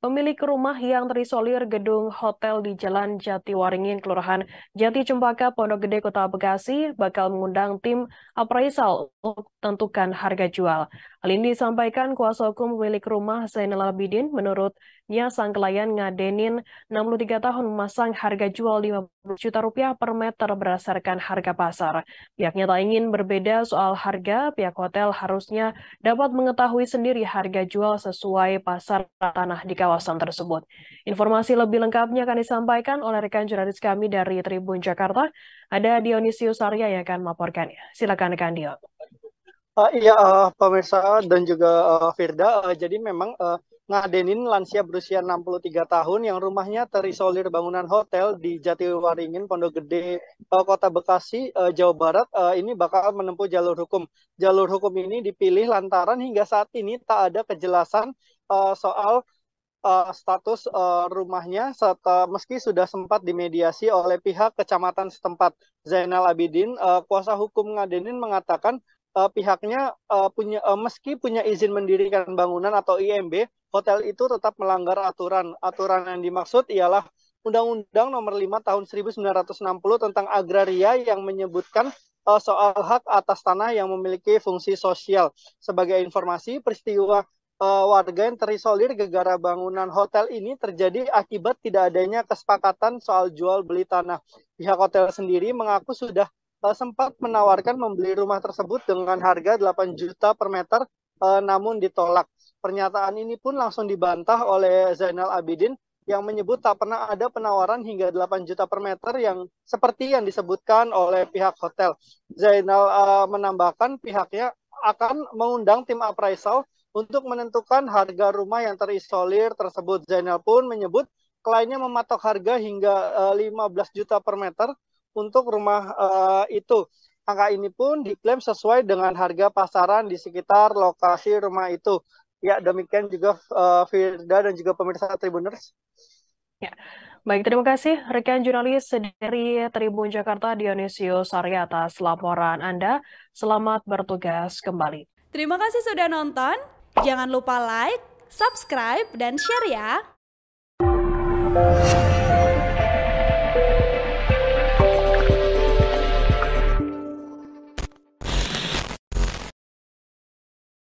Pemilik rumah yang terisolir gedung hotel di Jalan Jati Waringin, Kelurahan Jati Cempaka, Pondok Gede, Kota Bekasi, bakal mengundang tim appraisal untuk tentukan harga jual. Hal ini disampaikan kuasa hukum pemilik rumah Zainal Abidin, menurutnya sang klien ngadenin 63 tahun memasang harga jual 50 juta rupiah per meter berdasarkan harga pasar. Pihaknya tak ingin berbeda soal harga, pihak hotel harusnya dapat mengetahui sendiri harga jual sesuai pasar tanah di kawasan tersebut. Informasi lebih lengkapnya akan disampaikan oleh rekan jurnalis kami dari Tribun Jakarta, ada Dionisius Arya yang akan melaporkannya. Silakan rekan Dion. Uh, iya uh, pemirsa dan juga uh, Firda, uh, jadi memang uh, ngadenin lansia berusia 63 tahun yang rumahnya terisolir bangunan hotel di Jatiwaringin, Pondok Gede, uh, Kota Bekasi, uh, Jawa Barat, uh, ini bakal menempuh jalur hukum. Jalur hukum ini dipilih lantaran hingga saat ini tak ada kejelasan uh, soal uh, status uh, rumahnya serta meski sudah sempat dimediasi oleh pihak kecamatan setempat. Zainal Abidin, uh, kuasa hukum Ngadenin mengatakan uh, pihaknya uh, punya uh, meski punya izin mendirikan bangunan atau IMB, hotel itu tetap melanggar aturan. Aturan yang dimaksud ialah Undang-Undang Nomor 5 Tahun 1960 tentang Agraria yang menyebutkan uh, soal hak atas tanah yang memiliki fungsi sosial. Sebagai informasi, peristiwa uh, warga yang terisolir gegara bangunan hotel ini terjadi akibat tidak adanya kesepakatan soal jual beli tanah. Pihak hotel sendiri mengaku sudah Eh, sempat menawarkan membeli rumah tersebut dengan harga 8 juta per meter eh, namun ditolak. Pernyataan ini pun langsung dibantah oleh Zainal Abidin yang menyebut tak pernah ada penawaran hingga 8 juta per meter yang seperti yang disebutkan oleh pihak hotel. Zainal uh, menambahkan pihaknya akan mengundang tim appraisal untuk menentukan harga rumah yang terisolir tersebut. Zainal pun menyebut kliennya mematok harga hingga uh, 15 juta per meter untuk rumah uh, itu. Angka ini pun diklaim sesuai dengan harga pasaran di sekitar lokasi rumah itu. Ya, demikian juga uh, Firda dan juga pemirsa Tribuners. Ya. Baik, terima kasih rekan jurnalis dari Tribun Jakarta Dionisius Arya atas laporan Anda. Selamat bertugas kembali. Terima kasih sudah nonton. Jangan lupa like, subscribe, dan share ya.